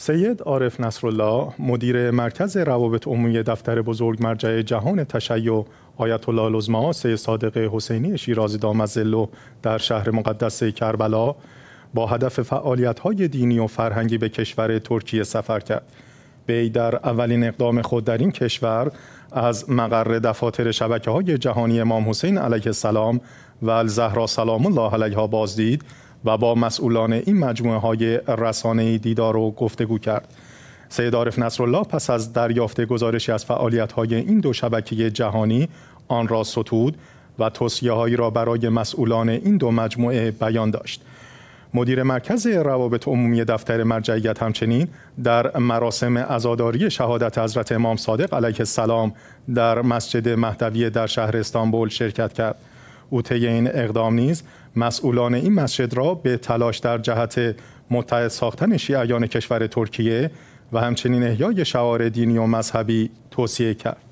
سید عارف نصرالله مدیر مرکز روابط عمومی دفتر بزرگ مرجع جهان تشیع آیت الله سید صادق حسینی شیرازی دامزلو در شهر مقدس کربلا با هدف فعالیت‌های دینی و فرهنگی به کشور ترکیه سفر کرد. بی در اولین اقدام خود در این کشور از مقر دفاتر شبکه های جهانی امام حسین علیه السلام و الزهرا سلام الله علیها بازدید و با مسئولان این مجموعه های رسانه دیدار و گفتگو کرد. سید عارف نصرالله پس از دریافت گزارشی از فعالیت های این دو شبکه جهانی آن را ستود و توصیه هایی را برای مسئولان این دو مجموعه بیان داشت. مدیر مرکز روابط عمومی دفتر مرجعیت همچنین در مراسم ازاداری شهادت حضرت امام صادق علیه السلام در مسجد مهدویه در شهر استانبول شرکت کرد. او طی این اقدام نیز مسئولان این مسجد را به تلاش در جهت متحد ساختن شیعیان کشور ترکیه و همچنین احیای شعار دینی و مذهبی توصیه کرد